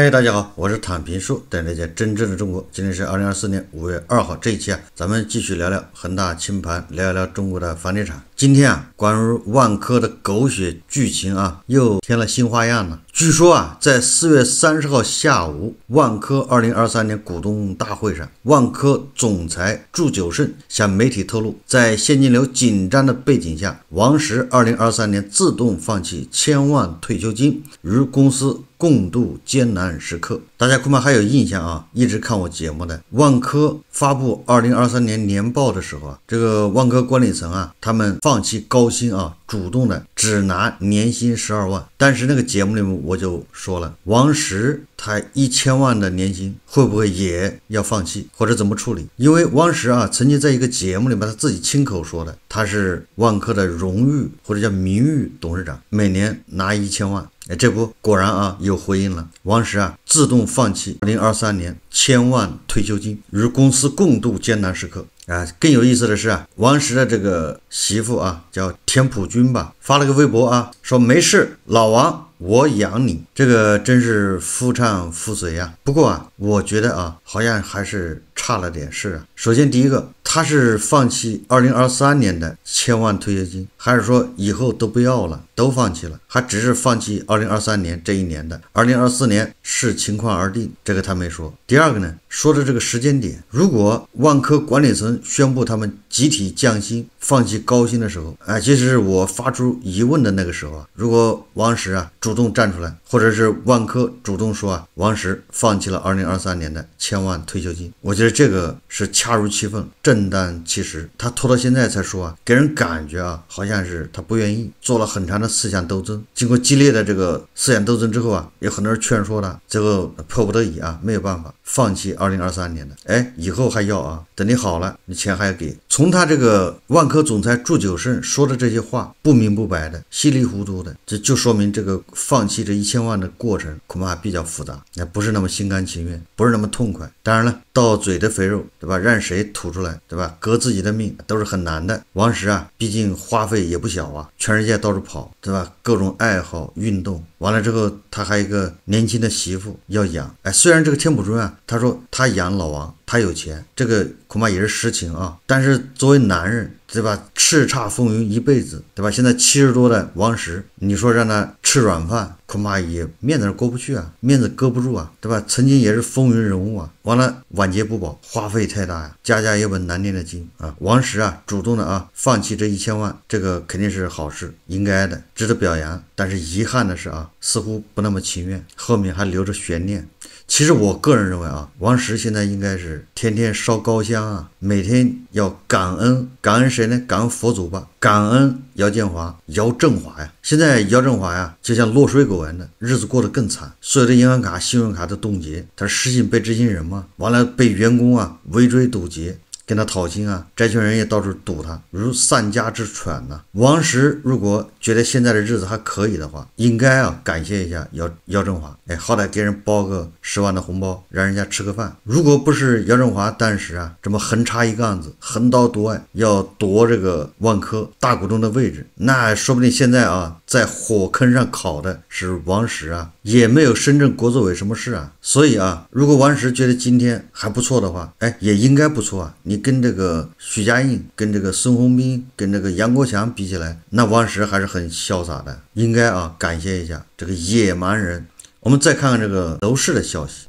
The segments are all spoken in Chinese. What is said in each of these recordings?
嗨，大家好，我是坦平树，带大家真正的中国。今天是二零二四年五月二号，这一期啊，咱们继续聊聊恒大清盘，聊一聊中国的房地产。今天啊，关于万科的狗血剧情啊，又添了新花样了。据说啊，在四月三十号下午，万科二零二三年股东大会上，万科总裁祝九胜向媒体透露，在现金流紧张的背景下，王石二零二三年自动放弃千万退休金，与公司共度艰难时刻。大家恐怕还有印象啊，一直看我节目的。万科发布二零二三年年报的时候啊，这个万科管理层啊，他们。放弃高薪啊，主动的只拿年薪十二万。但是那个节目里面我就说了，王石他一千万的年薪会不会也要放弃，或者怎么处理？因为王石啊，曾经在一个节目里面他自己亲口说的，他是万科的荣誉或者叫名誉董事长，每年拿一千万。哎，这不果然啊，有回应了。王石啊，自动放弃二零二三年千万退休金，与公司共度艰难时刻。啊，更有意思的是啊，王石的这个媳妇啊，叫田朴珺吧，发了个微博啊，说没事，老王我养你，这个真是夫唱妇随啊。不过啊，我觉得啊，好像还是差了点事。啊。首先第一个。他是放弃二零二三年的千万退休金，还是说以后都不要了，都放弃了？还只是放弃二零二三年这一年的？二零二四年视情况而定，这个他没说。第二个呢，说的这个时间点，如果万科管理层宣布他们集体降薪、放弃高薪的时候，哎，实是我发出疑问的那个时候啊。如果王石啊主动站出来，或者是万科主动说啊，王石放弃了二零二三年的千万退休金，我觉得这个是恰如其分正。但其实他拖到现在才说啊，给人感觉啊，好像是他不愿意。做了很长的思想斗争，经过激烈的这个思想斗争之后啊，有很多人劝说他，最后迫不得已啊，没有办法放弃二零二三年的。哎，以后还要啊，等你好了，你钱还要给。从他这个万科总裁祝九胜说的这些话不明不白的、稀里糊涂的，这就说明这个放弃这一千万的过程，恐怕比较复杂，那不是那么心甘情愿，不是那么痛快。当然了，到嘴的肥肉，对吧？让谁吐出来，对吧？革自己的命都是很难的。王石啊，毕竟花费也不小啊，全世界到处跑，对吧？各种爱好、运动，完了之后，他还一个年轻的媳妇要养。哎，虽然这个天普中院，他说他养老王。他有钱，这个恐怕也是实情啊。但是作为男人，对吧？叱咤风云一辈子，对吧？现在七十多的王石，你说让他吃软饭，恐怕也面子上过不去啊，面子搁不住啊，对吧？曾经也是风云人物啊，完了晚节不保，花费太大呀，家家有本难念的经啊。王石啊，主动的啊，放弃这一千万，这个肯定是好事，应该的，值得表扬。但是遗憾的是啊，似乎不那么情愿，后面还留着悬念。其实我个人认为啊，王石现在应该是天天烧高香啊，每天要感恩，感恩谁呢？感恩佛祖吧，感恩姚建华、姚振华呀。现在姚振华呀，就像落水狗一样的日子过得更惨，所有的银行卡、信用卡都冻结，他失信被执行人嘛，完了被员工啊围追堵截。跟他讨薪啊，债权人也到处堵他，如丧家之犬呐。王石如果觉得现在的日子还可以的话，应该啊感谢一下姚姚振华，哎，好歹给人包个十万的红包，让人家吃个饭。如果不是姚振华当时啊这么横插一杠子，横刀夺爱，要夺这个万科大股东的位置，那说不定现在啊在火坑上烤的是王石啊。也没有深圳国资委什么事啊，所以啊，如果王石觉得今天还不错的话，哎，也应该不错啊。你跟这个许家印、跟这个孙宏斌、跟这个杨国强比起来，那王石还是很潇洒的，应该啊，感谢一下这个野蛮人。我们再看看这个楼市的消息，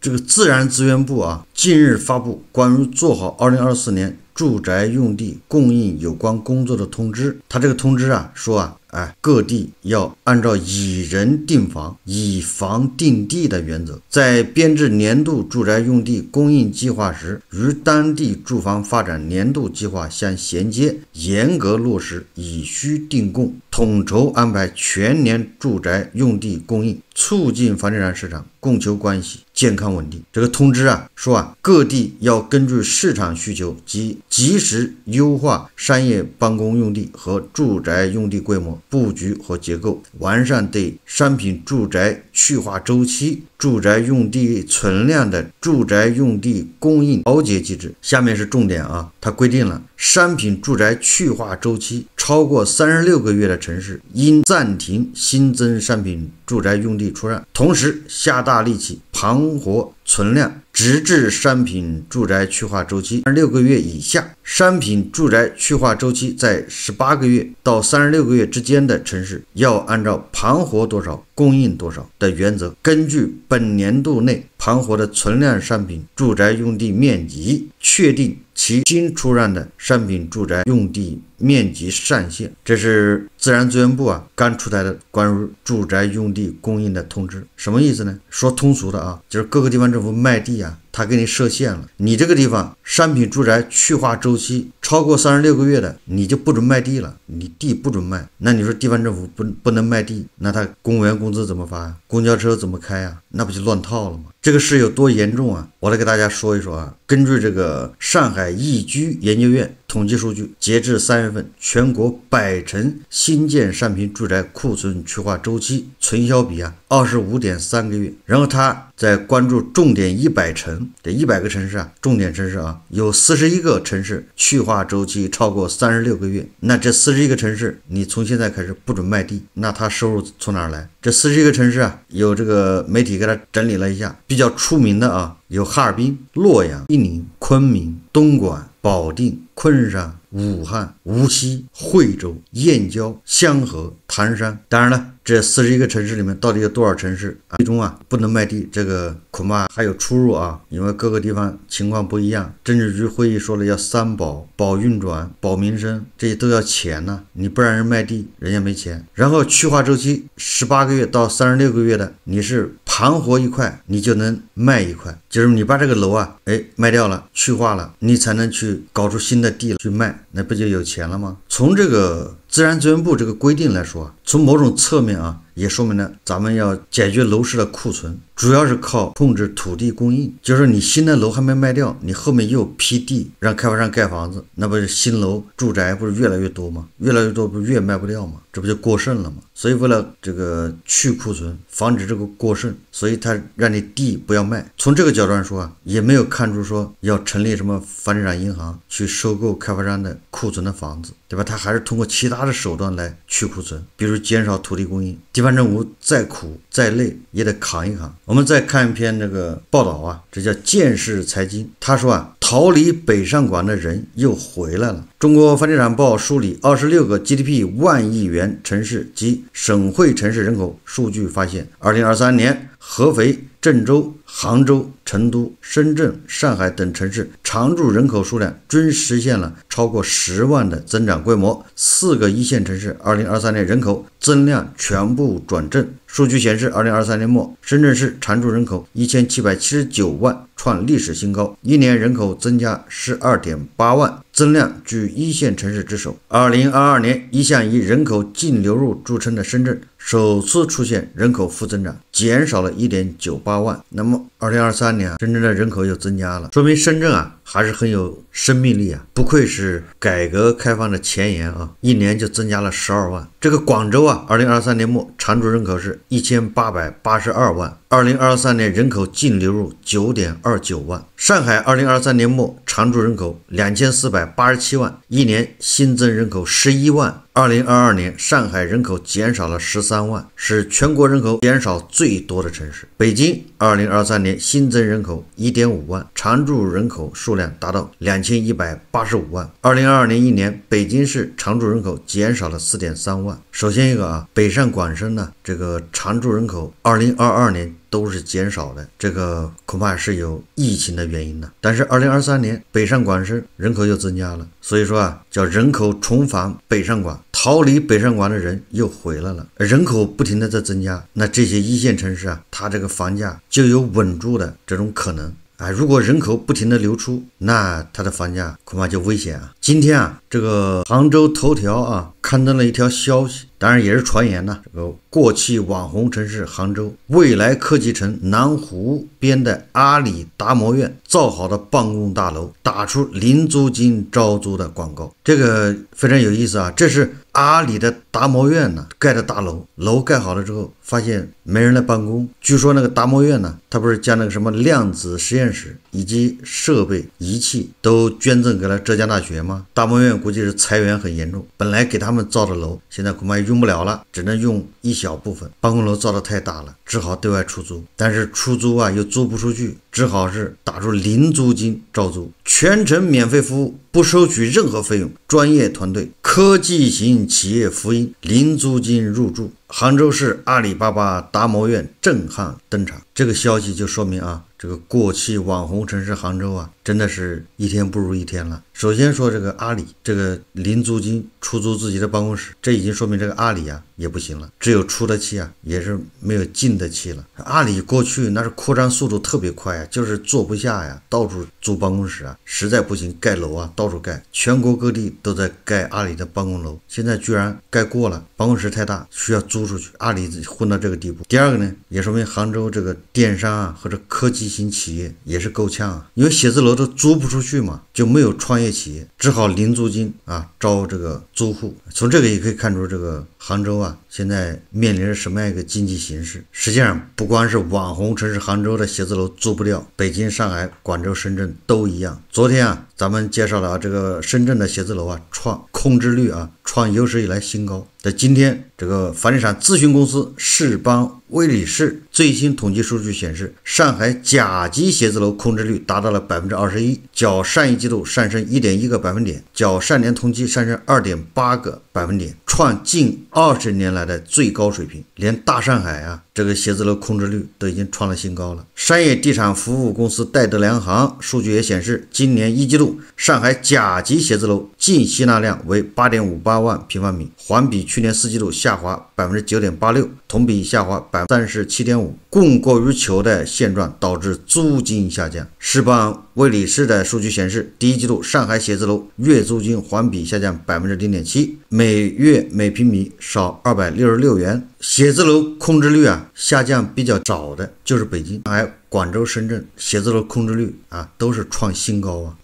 这个自然资源部啊，近日发布关于做好二零二四年住宅用地供应有关工作的通知，他这个通知啊，说啊。哎，各地要按照以人定房、以房定地的原则，在编制年度住宅用地供应计划时，与当地住房发展年度计划相衔接，严格落实以需定供，统筹安排全年住宅用地供应。促进房地产市场供求关系健康稳定。这个通知啊，说啊，各地要根据市场需求及及时优化商业办公用地和住宅用地规模、布局和结构，完善对商品住宅去化周期、住宅用地存量的住宅用地供应调节机制。下面是重点啊，它规定了商品住宅去化周期超过三十六个月的城市，应暂停新增商品。住宅用地出让，同时下大力气盘活存量，直至商品住宅去化周期二六个月以下，商品住宅去化周期在十八个月到三十六个月之间的城市，要按照盘活多少供应多少的原则，根据本年度内。盘活的存量商品住宅用地面积，确定其新出让的商品住宅用地面积上限。这是自然资源部啊刚出台的关于住宅用地供应的通知，什么意思呢？说通俗的啊，就是各个地方政府卖地啊。他给你设限了，你这个地方商品住宅去化周期超过三十六个月的，你就不准卖地了，你地不准卖。那你说地方政府不不能卖地，那他公务员工资怎么发呀？公交车怎么开啊？那不就乱套了吗？这个事有多严重啊？我来给大家说一说啊，根据这个上海易居研究院统计数据，截至三月份，全国百城新建商品住宅库存去化周期存销比啊，二十五点三个月。然后他在关注重点一百城这一百个城市啊，重点城市啊，有四十一个城市去化周期超过三十六个月。那这四十一个城市，你从现在开始不准卖地，那他收入从哪儿来？这四十一个城市啊，有这个媒体给他整理了一下，比较出名的啊，有哈尔滨、洛阳、伊宁、昆明、东莞、保定、昆山。武汉、无锡、惠州、燕郊、香河、唐山，当然了，这四十一个城市里面到底有多少城市最终啊不能卖地？这个恐怕还有出入啊，因为各个地方情况不一样。政治局会议说了，要三保：保运转、保民生，这些都要钱呢。你不让人卖地，人家没钱。然后去化周期十八个月到三十六个月的，你是盘活一块，你就能卖一块。就是你把这个楼啊，哎卖掉了，去化了，你才能去搞出新的地去卖。那不就有钱了吗？从这个自然资源部这个规定来说，从某种侧面啊，也说明了咱们要解决楼市的库存，主要是靠控制土地供应。就是你新的楼还没卖掉，你后面又批地让开发商盖房子，那不是新楼住宅不是越来越多吗？越来越多不越卖不掉吗？这不就过剩了吗？所以为了这个去库存，防止这个过剩，所以他让你地不要卖。从这个角度上说啊，也没有看出说要成立什么房地产银行去收购开发商的。库存的房子，对吧？他还是通过其他的手段来去库存，比如减少土地供应。地方政府再苦再累也得扛一扛。我们再看一篇这个报道啊，这叫《见识财经》，他说啊。逃离北上广的人又回来了。中国房地产报梳理二十六个 GDP 万亿元城市及省会城市人口数据发现，二零二三年合肥、郑州、杭州、成都、深圳、上海等城市常住人口数量均实现了超过十万的增长规模。四个一线城市二零二三年人口增量全部转正。数据显示，二零二三年末，深圳市常住人口一千七百七十九万，创历史新高，一年人口增加十二点八万。增量居一线城市之首。二零二二年一向以人口净流入著称的深圳，首次出现人口负增长，减少了一点九八万。那么，二零二三年深圳的人口又增加了，说明深圳啊还是很有生命力啊，不愧是改革开放的前沿啊！一年就增加了十二万。这个广州啊，二零二三年末常住人口是一千八百八十二万。二零二三年人口净流入九点二九万。上海二零二三年末常住人口两千四百八十七万，一年新增人口十一万。二零二二年上海人口减少了十三万，是全国人口减少最多的城市。北京二零二三年新增人口一点五万，常住人口数量达到两千一百八十五万。二零二年一年北京市常住人口减少了四点三万。首先一个啊，北上广深呢这个常住人口二零二二年。都是减少的，这个恐怕是有疫情的原因呢。但是二零二三年北上广深人口又增加了，所以说啊，叫人口重返北上广，逃离北上广的人又回来了，人口不停的在增加，那这些一线城市啊，它这个房价就有稳住的这种可能。哎，如果人口不停的流出，那它的房价恐怕就危险啊！今天啊，这个杭州头条啊刊登了一条消息，当然也是传言呢。这个过气网红城市杭州未来科技城南湖边的阿里达摩院造好的办公大楼，打出零租金招租的广告，这个非常有意思啊！这是阿里的达摩院呢盖的大楼，楼盖好了之后。发现没人来办公。据说那个达摩院呢，他不是将那个什么量子实验室以及设备仪器都捐赠给了浙江大学吗？达摩院估计是裁员很严重，本来给他们造的楼，现在恐怕也用不了了，只能用一小部分。办公楼造的太大了，只好对外出租。但是出租啊，又租不出去，只好是打出零租金招租，全程免费服务，不收取任何费用，专业团队，科技型企业福音，零租金入住。杭州市阿里巴巴达摩院震撼登场，这个消息就说明啊。这个过气网红城市杭州啊，真的是一天不如一天了。首先说这个阿里，这个零租金出租自己的办公室，这已经说明这个阿里啊也不行了，只有出的气啊，也是没有进的气了。阿里过去那是扩张速度特别快啊，就是坐不下呀，到处租办公室啊，实在不行盖楼啊，到处盖，全国各地都在盖阿里的办公楼，现在居然盖过了，办公室太大需要租出去，阿里混到这个地步。第二个呢，也说明杭州这个电商啊或者科技。新企业也是够呛啊，因为写字楼都租不出去嘛，就没有创业企业，只好零租金啊招这个租户。从这个也可以看出，这个杭州啊，现在面临着什么样一个经济形势？实际上，不光是网红城市杭州的写字楼租不掉，北京、上海、广州、深圳都一样。昨天啊，咱们介绍了啊，这个深圳的写字楼啊，创控制率啊，创有史以来新高。在今天，这个房地产咨询公司世邦威理士。最新统计数据显示，上海甲级写字楼空置率达到了百分之二十一，较上一季度上升一点一个百分点，较上年同期上升二点八个百分点，创近二十年来的最高水平。连大上海啊，这个写字楼空置率都已经创了新高了。商业地产服务公司戴德梁行数据也显示，今年一季度上海甲级写字楼净吸纳量为八点五八万平方米，环比去年四季度下滑百分之九点八六，同比下滑三十七点五。供过于求的现状导致租金下降。世邦魏理仕的数据显示，第一季度上海写字楼月租金环比下降百分之零点七，每月每平米少二百六十六元。写字楼空置率啊下降比较少的，就是北京，而广州、深圳写字楼空置率啊都是创新高啊。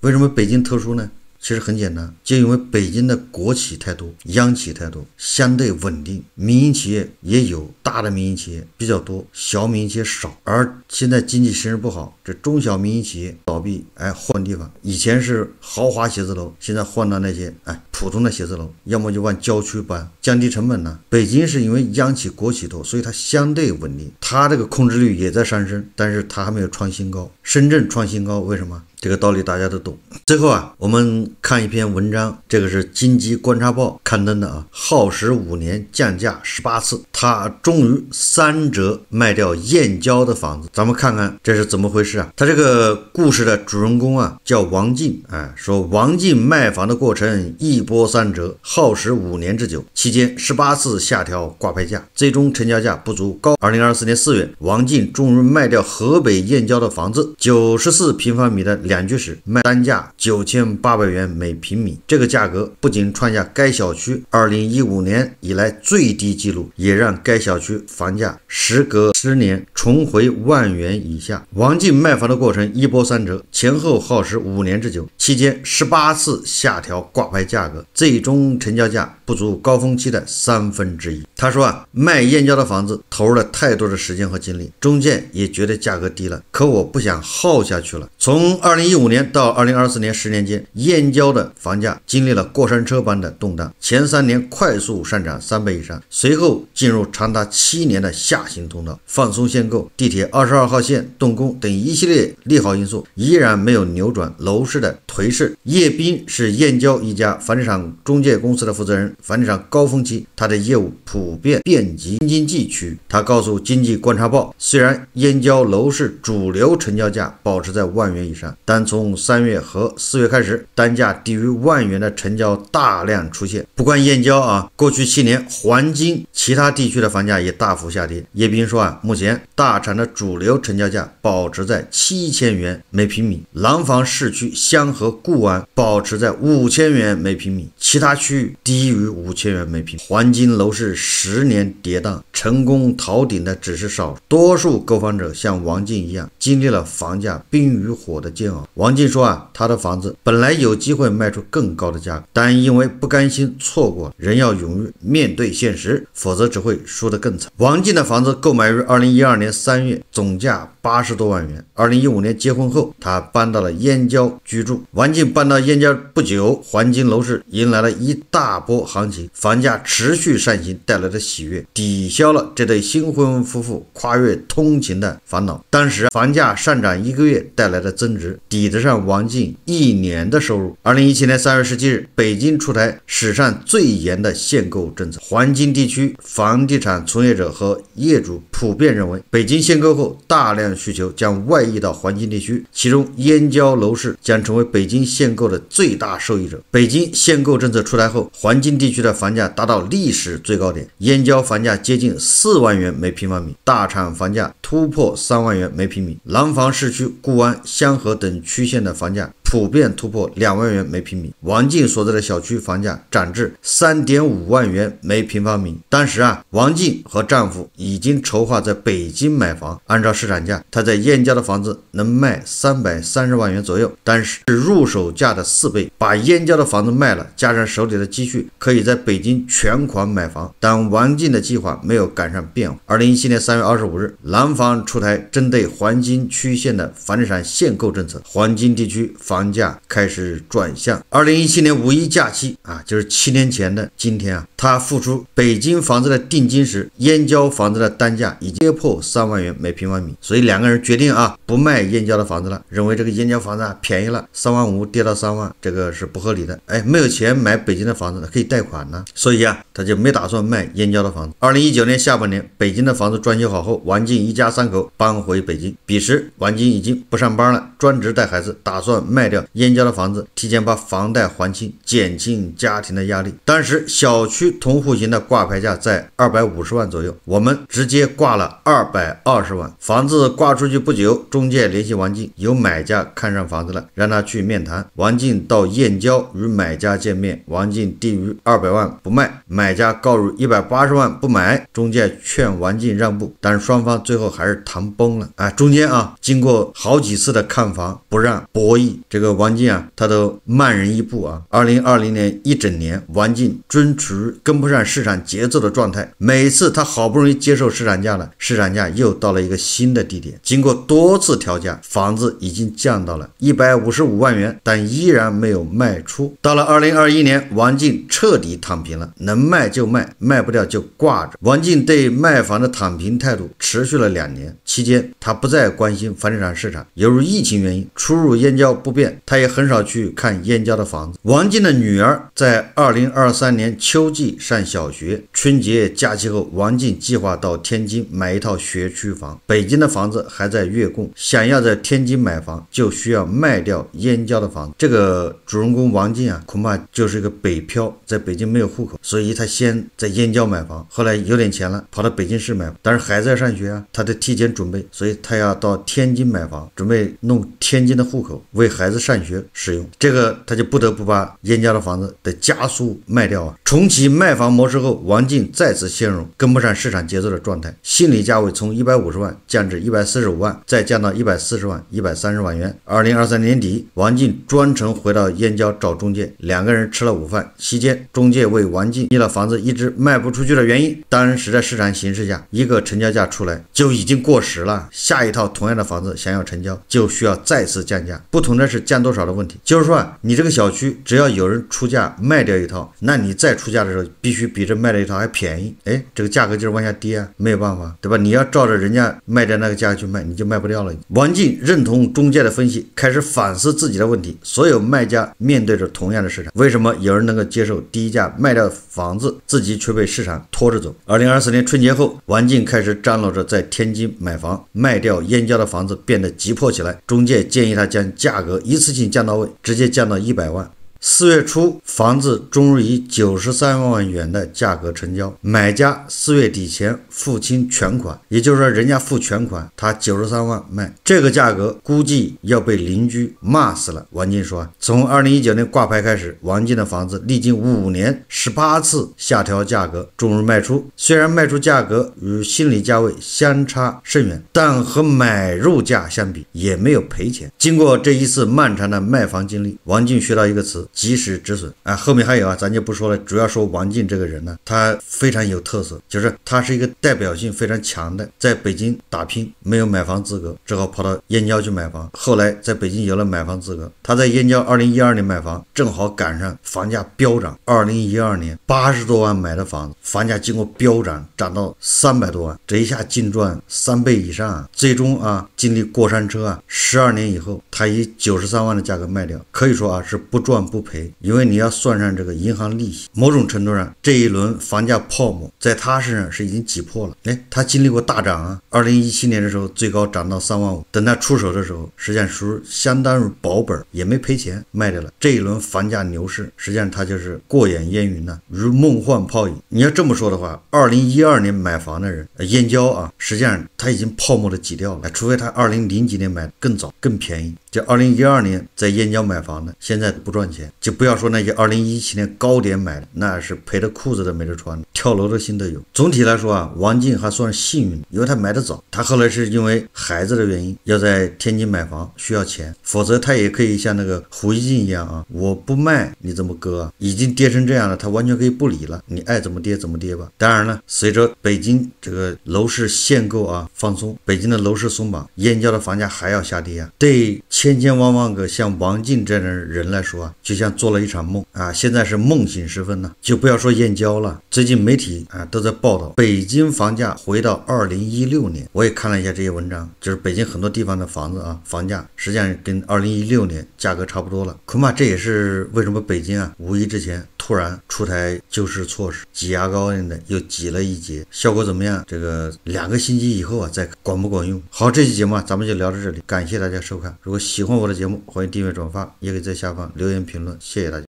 为什么北京特殊呢？其实很简单，就因为北京的国企太多，央企太多，相对稳定。民营企业也有大的民营企业比较多，小民营企业少。而现在经济形势不好，这中小民营企业倒闭，哎，换地方。以前是豪华写字楼，现在换了那些哎普通的写字楼，要么就往郊区搬，降低成本呢。北京是因为央企国企多，所以它相对稳定，它这个控制率也在上升，但是它还没有创新高。深圳创新高，为什么？这个道理大家都懂。最后啊，我们看一篇文章，这个是《金鸡观察报》刊登的啊，耗时五年，降价十八次，他终于三折卖掉燕郊的房子。咱们看看这是怎么回事啊？他这个故事的主人公啊叫王进啊，说王进卖房的过程一波三折，耗时五年之久，期间十八次下调挂牌价，最终成交价不足高。二零二四年四月，王进终于卖掉河北燕郊的房子，九十四平方米的。两居室卖单价九千八百元每平米，这个价格不仅创下该小区二零一五年以来最低记录，也让该小区房价时隔十年重回万元以下。王静卖房的过程一波三折，前后耗时五年之久，期间十八次下调挂牌价格，最终成交价不足高峰期的三分之一。他说啊，卖燕郊的房子投入了太多的时间和精力，中介也觉得价格低了，可我不想耗下去了。从二二零一五年到二零二四年十年间，燕郊的房价经历了过山车般的动荡。前三年快速上涨三倍以上，随后进入长达七年的下行通道。放松限购、地铁二十二号线动工等一系列利好因素，依然没有扭转楼市的颓势。叶斌是燕郊一家房地产中介公司的负责人。房地产高峰期，他的业务普遍遍及京津冀区。他告诉《经济观察报》，虽然燕郊楼市主流成交价保持在万元以上。但从三月和四月开始，单价低于万元的成交大量出现。不光燕郊啊，过去七年，黄金其他地区的房价也大幅下跌。叶斌说啊，目前大厂的主流成交价保持在七千元每平米，廊坊市区香河固安保持在五千元每平米，其他区域低于五千元每平。黄金楼市十年跌宕，成功逃顶的只是少，数，多数购房者像王静一样，经历了房价冰与火的煎熬。王静说啊，他的房子本来有机会卖出更高的价格，但因为不甘心，错过人要勇于面对现实，否则只会输得更惨。王静的房子购买于二零一二年三月，总价。八十多万元。二零一五年结婚后，他搬到了燕郊居住。王静搬到燕郊不久，黄金楼市迎来了一大波行情，房价持续上行带来的喜悦，抵消了这对新婚夫妇跨越通勤的烦恼。当时，房价上涨一个月带来的增值，抵得上王静一年的收入。二零一七年三月十七日，北京出台史上最严的限购政策。黄金地区房地产从业者和业主普遍认为，北京限购后，大量需求将外溢到环京地区，其中燕郊楼市将成为北京限购的最大受益者。北京限购政策出台后，环京地区的房价达到历史最高点，燕郊房价接近四万元每平方米，大厂房价突破三万元每平米，廊坊市区固安、香河等区县的房价。普遍突破两万元每平米，王静所在的小区房价涨至三点五万元每平方米。当时啊，王静和丈夫已经筹划在北京买房，按照市场价，她在燕郊的房子能卖三百三十万元左右，但是是入手价的四倍。把燕郊的房子卖了，加上手里的积蓄，可以在北京全款买房。但王静的计划没有赶上变化。二零一七年三月二十五日，廊坊出台针对黄金区县的房地产限购政策，黄金地区房。价开始转向。二零一七年五一假期啊，就是七年前的今天啊，他付出北京房子的定金时，燕郊房子的单价已跌破三万元每平方米，所以两个人决定啊，不卖燕郊的房子了，认为这个燕郊房子啊便宜了，三万五跌到三万，这个是不合理的。哎，没有钱买北京的房子，可以贷款呢，所以啊，他就没打算卖燕郊的房子。二零一九年下半年，北京的房子装修好后，王静一家三口搬回北京，彼时王静已经不上班了，专职带孩子，打算卖。卖掉燕郊的房子，提前把房贷还清，减轻家庭的压力。当时小区同户型的挂牌价在二百五十万左右，我们直接挂了二百二十万。房子挂出去不久，中介联系王静，有买家看上房子了，让他去面谈。王静到燕郊与买家见面，王静低于二百万不卖，买家高于一百八十万不买。中介劝王静让步，但双方最后还是谈崩了。哎，中间啊，经过好几次的看房不让博弈。这个王静啊，他都慢人一步啊。二零二零年一整年，王静均处于跟不上市场节奏的状态。每次他好不容易接受市场价了，市场价又到了一个新的低点。经过多次调价，房子已经降到了一百五十五万元，但依然没有卖出。到了二零二一年，王静彻底躺平了，能卖就卖，卖不掉就挂着。王静对卖房的躺平态度持续了两年，期间他不再关心房地产市场。由于疫情原因，出入燕郊不便。他也很少去看燕郊的房子。王静的女儿在二零二三年秋季上小学，春节假期后，王静计划到天津买一套学区房。北京的房子还在月供，想要在天津买房，就需要卖掉燕郊的房子。这个主人公王静啊，恐怕就是一个北漂，在北京没有户口，所以他先在燕郊买房，后来有点钱了，跑到北京市买，但是孩子要上学啊，他得提前准备，所以他要到天津买房，准备弄天津的户口，为孩子。上学使用这个，他就不得不把燕郊的房子的加速卖掉啊！重启卖房模式后，王静再次陷入跟不上市场节奏的状态，心理价位从一百五十万降至一百四十五万，再降到一百四十万、一百三十万元。二零二三年底，王静专程回到燕郊找中介，两个人吃了午饭，期间中介为王静一了房子一直卖不出去的原因，当时在市场形势下，一个成交价出来就已经过时了，下一套同样的房子想要成交，就需要再次降价。不同的是。降多少的问题，就是说，你这个小区只要有人出价卖掉一套，那你再出价的时候，必须比这卖掉一套还便宜。哎，这个价格就是往下跌啊，没有办法，对吧？你要照着人家卖掉那个价去卖，你就卖不掉了。王静认同中介的分析，开始反思自己的问题。所有卖家面对着同样的市场，为什么有人能够接受低价卖掉房子，自己却被市场拖着走？二零二四年春节后，王静开始张罗着在天津买房，卖掉燕郊的房子变得急迫起来。中介建议他将价格一。一次性降到位，直接降到一百万。四月初，房子终于以九十三万元的价格成交，买家四月底前付清全款。也就是说，人家付全款，他九十三万卖，这个价格估计要被邻居骂死了。王静说，从二零一九年挂牌开始，王静的房子历经五年十八次下调价格，终于卖出。虽然卖出价格与心理价位相差甚远，但和买入价相比也没有赔钱。经过这一次漫长的卖房经历，王静学到一个词。及时止损啊，后面还有啊，咱就不说了。主要说王静这个人呢，他非常有特色，就是他是一个代表性非常强的，在北京打拼没有买房资格，只好跑到燕郊去买房。后来在北京有了买房资格，他在燕郊二零一二年买房，正好赶上房价飙涨。二零一二年八十多万买的房子，房价经过飙涨涨到三百多万，这一下净赚三倍以上。啊！最终啊，经历过山车啊，十二年以后，他以九十三万的价格卖掉，可以说啊是不赚不。赔，因为你要算上这个银行利息，某种程度上这一轮房价泡沫在他身上是已经挤破了。哎，他经历过大涨啊，二零一七年的时候最高涨到三万五，等他出手的时候，实际上属于相当于保本，也没赔钱卖掉了。这一轮房价牛市，实际上他就是过眼烟云呐，如梦幻泡影。你要这么说的话，二零一二年买房的人，燕郊啊，实际上他已经泡沫的挤掉了，除非他二零零几年买的更早更便宜。就二零一二年在燕郊买房的，现在不赚钱。就不要说那些二零一七年高点买的，那是赔的裤子都没得穿，跳楼的心都有。总体来说啊，王静还算幸运，因为他买的早。他后来是因为孩子的原因要在天津买房需要钱，否则他也可以像那个胡一静一样啊，我不卖你怎么割啊？已经跌成这样了，他完全可以不理了，你爱怎么跌怎么跌吧。当然了，随着北京这个楼市限购啊放松，北京的楼市松绑，燕郊的房价还要下跌啊。对千千万万个像王静这样的人来说啊，就。就像做了一场梦啊！现在是梦醒时分呢，就不要说燕郊了。最近媒体啊都在报道，北京房价回到2016年。我也看了一下这些文章，就是北京很多地方的房子啊，房价实际上跟2016年价格差不多了。恐怕这也是为什么北京啊五一之前。突然出台救市措施，挤牙膏用的又挤了一截，效果怎么样？这个两个星期以后啊，再看管不管用。好，这期节目啊，咱们就聊到这里，感谢大家收看。如果喜欢我的节目，欢迎订阅、转发，也可以在下方留言评论。谢谢大家。